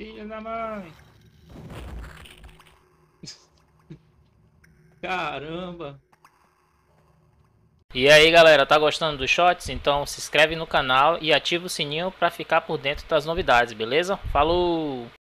Filha da mãe! Caramba! E aí galera, tá gostando dos shots? Então se inscreve no canal e ativa o sininho para ficar por dentro das novidades, beleza? Falou!